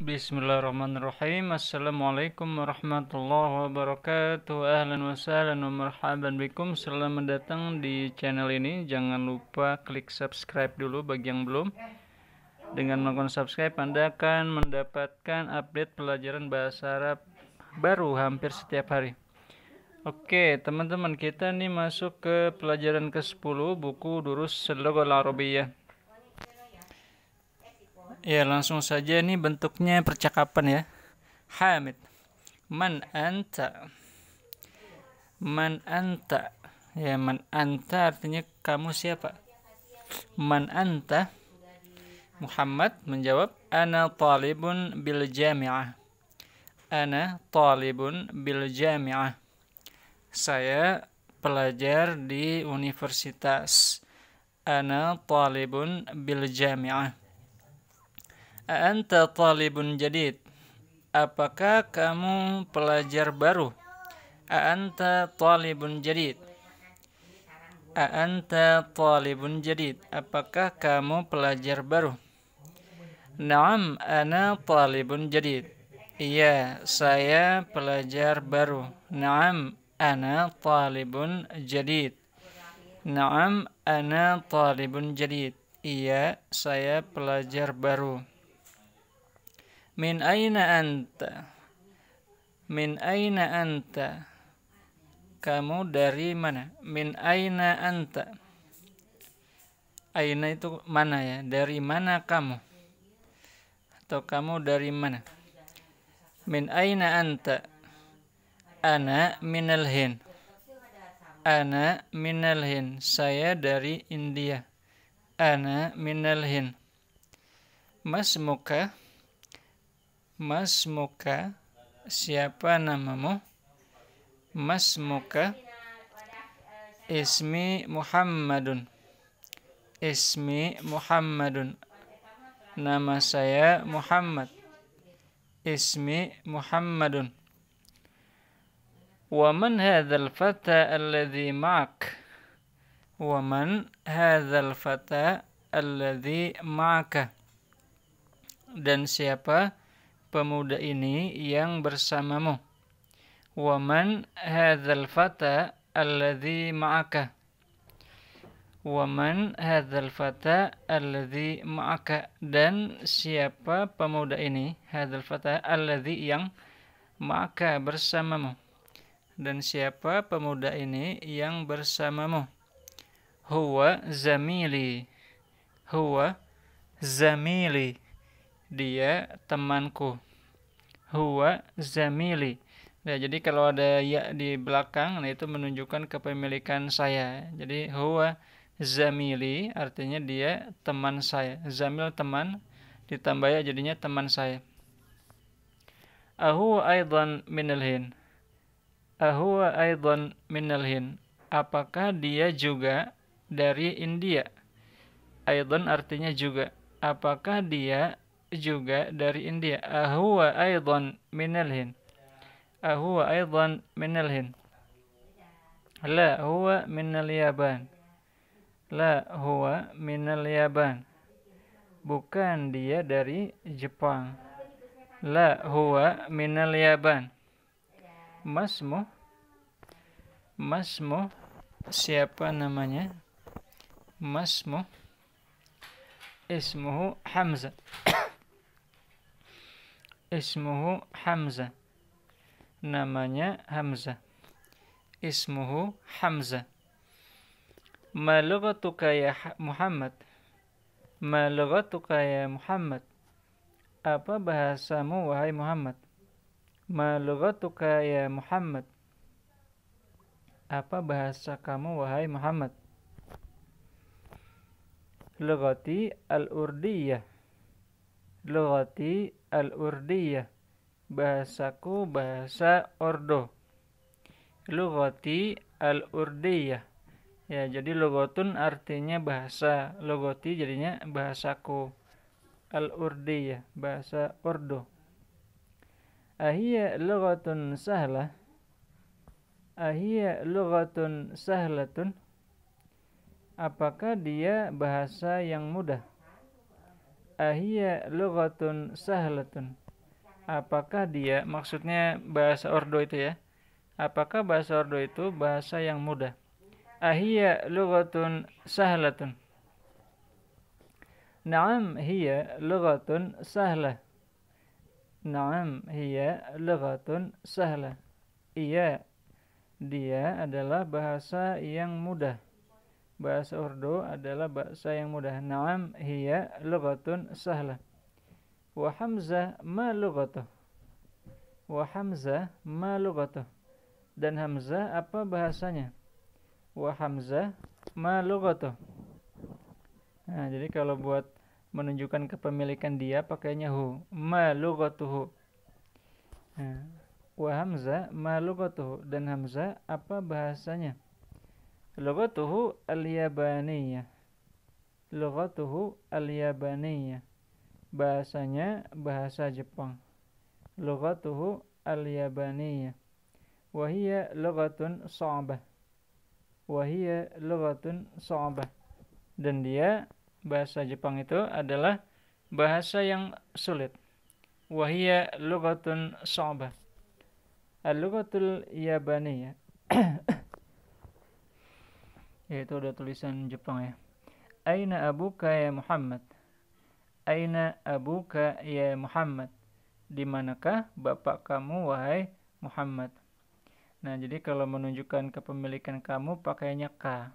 Bismillahirrahmanirrahim Assalamualaikum warahmatullahi wabarakatuh Ahlan wa sahlan wa marhaban bikum Selamat datang di channel ini Jangan lupa klik subscribe dulu bagi yang belum Dengan melakukan subscribe Anda akan mendapatkan update pelajaran bahasa Arab baru hampir setiap hari Oke teman-teman kita nih masuk ke pelajaran ke-10 Buku Durus Selogol Arabiyah Ya langsung saja ini bentuknya percakapan ya. Hamid. Man anta. Man anta. Ya man anta artinya kamu siapa? Man anta. Muhammad menjawab ana talibun bil jami'ah. Ana talibun bil jami'ah. Saya pelajar di universitas. Ana talibun bil jami'ah Anta talibun jadid. Apakah kamu pelajar baru? Anta talibun jadid. Anta talibun jadid. Apakah kamu pelajar baru? Naam, ana talibun jadid. Iya, saya pelajar baru. Naam, ana talibun jadid. Naam, ana talibun jadid. Iya, saya pelajar baru. Min aina anta? Min aina anta? Kamu dari mana? Min aina anta? Aina itu mana ya? Dari mana kamu? Atau kamu dari mana? Min aina anta? Ana minal hin. Ana minal hin. Saya dari India. Ana minal hin. Mas muka Mas Muka, siapa namamu? Mas Muka, ismi Muhammadun. Ismi Muhammadun. Nama saya Muhammad. Ismi Muhammadun. ومن هذا الفتى الذي معك ومن هذا ma'aka? Dan siapa? dan siapa pemuda ini yang bersamamu. Waman hadzal fata alladhi ma'aka. Waman hadzal fata alladhi ma'aka. Dan siapa pemuda ini? Hadzal fata alladhi yang ma'aka bersamamu. Dan siapa pemuda ini yang bersamamu? Huwa zamili. Huwa zamili dia temanku. Huwa zamili. Nah jadi kalau ada ya di belakang, nah itu menunjukkan kepemilikan saya. Jadi huwa zamili artinya dia teman saya. Zamil teman ditambah ya jadinya teman saya. Ahu aidan minal hin. Ahu aidan minal hin. Apakah dia juga dari India? Aidan artinya juga. Apakah dia juga dari India. Ahuwa aydan minal hin. Ahuwa aydan minal hin. La huwa minal Yaban. La huwa minal Yaban. Bukan dia dari Jepang. La huwa minal Yaban. Masmu Masmu siapa namanya? Masmu ismuhu Hamzah. Ismuhu Hamzah. Namanya Hamzah. Ismuhu Hamzah. Malugatuka ya Muhammad. Malugatuka ya Muhammad. Apa bahasamu wahai Muhammad? Malugatuka ya Muhammad. Apa bahasa kamu wahai Muhammad? Lugati al-urdiyah lughati al-urdiyah. Bahasaku bahasa Ordo. Lughati al-urdiyah. Ya, jadi logotun artinya bahasa. Logoti jadinya bahasaku. Al-urdiyah, bahasa Ordo. Ahia logotun sahla. Ahia logotun sahlatun? Apakah dia bahasa yang mudah? ahia lughatun sahlatun apakah dia maksudnya bahasa ordo itu ya apakah bahasa ordo itu bahasa yang mudah ahia lughatun sahlatun Naam hiya lughatun sahlah. Naam hiya lughatun sahlah. Iya, dia adalah bahasa yang mudah bahasa Urdu adalah bahasa yang mudah. Naam hiya lughatun sahla. Wa hamzah ma lughatuh? Wa hamzah ma lughatuh? Dan Hamza apa bahasanya? Wa hamzah ma lughatuh? Nah, jadi kalau buat menunjukkan kepemilikan dia pakainya hu. Ma lughatuhu. Nah, wa hamzah ma lughatuhu dan Hamza apa bahasanya? لغته اليابانية لغته اليابانية bahasanya bahasa Jepang lughatuhu al-yabaniyah wa hiya lughatun dan dia bahasa Jepang itu adalah bahasa yang sulit Wahia hiya lughatun al yaitu ada tulisan Jepang ya Aina abuka ya Muhammad Aina abuka ya Muhammad di manakah bapak kamu wahai Muhammad Nah jadi kalau menunjukkan kepemilikan kamu pakainya ka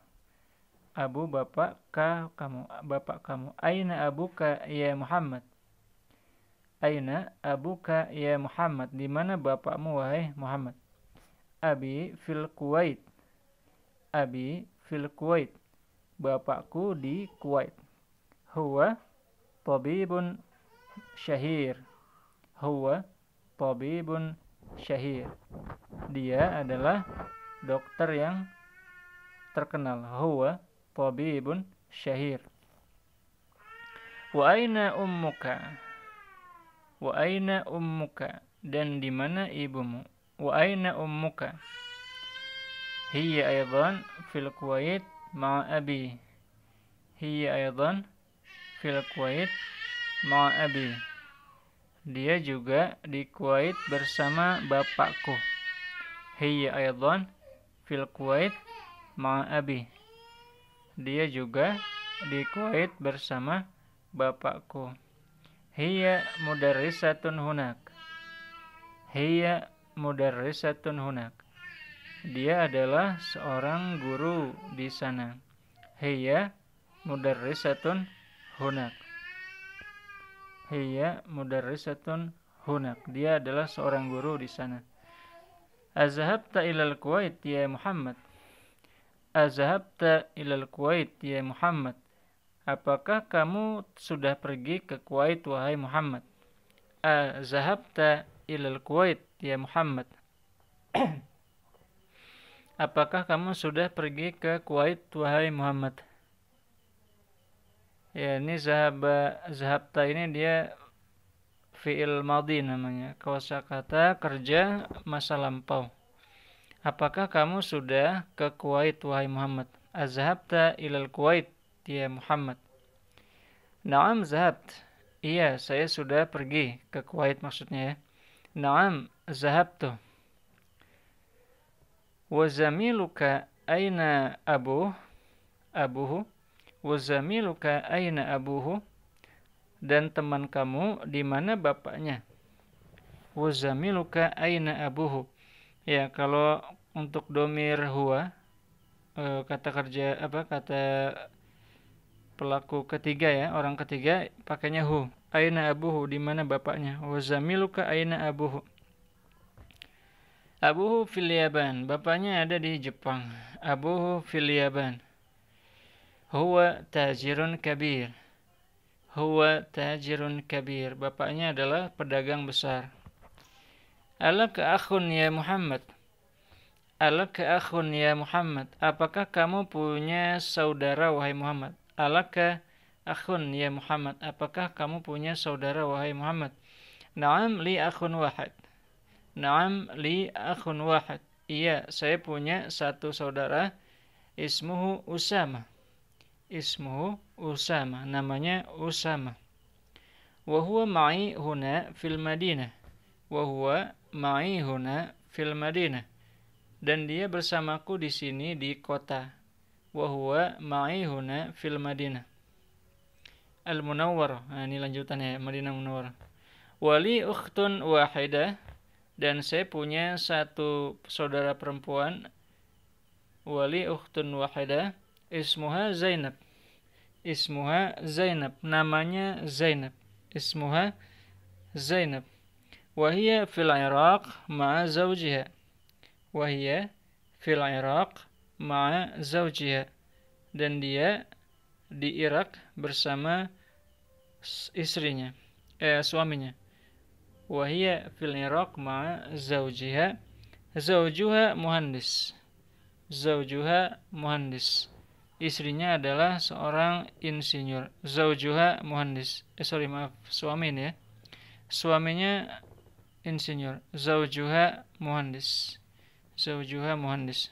Abu bapak ka kamu bapak kamu Aina abuka ya Muhammad Aina abuka ya Muhammad di mana bapakmu wahai Muhammad Abi fil Kuwait Abi fil Kuwait. Bapakku di Kuwait. Huwa tabibun syahir. Huwa tabibun syahir. Dia adalah dokter yang terkenal. Huwa tabibun syahir. Wa aina ummuka? Wa aina ummuka? Dan di mana ibumu? Wa aina ummuka? هي أيضا في الكويت مع أبي هي أيضا في الكويت مع أبي dia juga di Kuwait bersama bapakku. هي أيضا في الكويت مع أبي Dia juga di Kuwait bersama bapakku. هي مدرسة هناك هي مدرسة هناك dia adalah seorang guru di sana. Heya mudarrisatun hunak. Heya mudarrisatun hunak. Dia adalah seorang guru di sana. Azhabta ilal Kuwait ya Muhammad. Azhabta ilal Kuwait ya Muhammad. Apakah kamu sudah pergi ke Kuwait wahai Muhammad? Azhabta ilal Kuwait ya Muhammad. Apakah kamu sudah pergi ke Kuwait, wahai Muhammad? Ya, ini zahaba, zahabta ini dia fi'il madhi namanya. kata kerja masa lampau. Apakah kamu sudah ke Kuwait, wahai Muhammad? Azhabta ilal Kuwait, ya Muhammad. Naam zahabt. Iya, saya sudah pergi ke Kuwait maksudnya ya. Naam zahabtu. Wazamiluka aina abuh abuhu Wazamiluka aina abuhu Dan teman kamu di mana bapaknya Wazamiluka aina abuhu Ya kalau untuk domir huwa eh, kata kerja apa kata pelaku ketiga ya orang ketiga pakainya hu aina abuhu di mana bapaknya wazamiluka aina abuhu Abuhu filiaban, Bapaknya ada di Jepang. Abuhu filiaban. Huwa tajirun kabir. Huwa tajirun kabir. Bapaknya adalah pedagang besar. Alak akhun ya Muhammad. Alak akhun ya Muhammad. Apakah kamu punya saudara wahai Muhammad? Alak akhun ya Muhammad. Apakah kamu punya saudara wahai Muhammad? Naam li akhun wahad. Naam li akhun wahid. Iya, saya punya satu saudara ismuhu Usama. Ismuhu Usama, namanya Usama. Wahuwa ma'i huna fil Madinah. Wahuwa ma'i huna fil Madinah. Dan dia bersamaku di sini di kota. Wahuwa ma'i huna fil Madinah. Al Munawwar. Nah, ini lanjutannya ya, Madinah Munawwar. Wali ukhtun wahidah dan saya punya satu saudara perempuan wali ukhtun wahida ismuha Zainab ismuha Zainab namanya Zainab ismuha Zainab wahia fil Iraq ma'a zawjiha wahia fil Iraq ma'a zawjiha dan dia di Irak bersama istrinya eh suaminya Wahia في العراق مع زوجها زوجها مهندس زوجها istrinya adalah seorang insinyur zaujuha muhandis eh, sorry maaf suaminya suaminya insinyur zaujuha muhandis zaujuha muhandis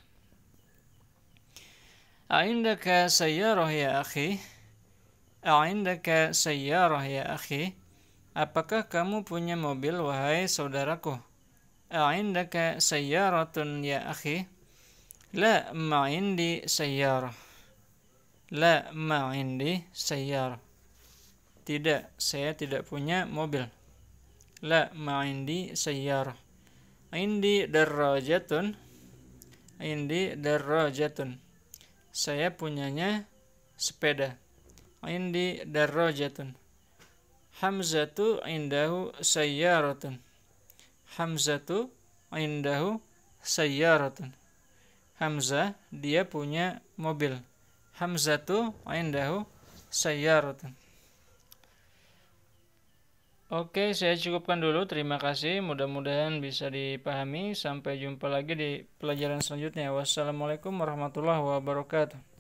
Aindaka sayyarah ya akhi Aindaka sayyarah ya akhi Apakah kamu punya mobil, wahai saudaraku? A'indaka sayyaratun ya akhi? La ma'indi sayyar. La ma'indi sayyar. Tidak, saya tidak punya mobil. La ma'indi sayyar. Indi darrajatun. Indi darrajatun. Saya punyanya sepeda. Indi darrajatun. Hamzatu indahu sayyaratun. Hamzatu indahu sayyaratun. Hamzah dia punya mobil. Hamzatu indahu sayyaratun. Oke, saya cukupkan dulu. Terima kasih. Mudah-mudahan bisa dipahami. Sampai jumpa lagi di pelajaran selanjutnya. Wassalamualaikum warahmatullahi wabarakatuh.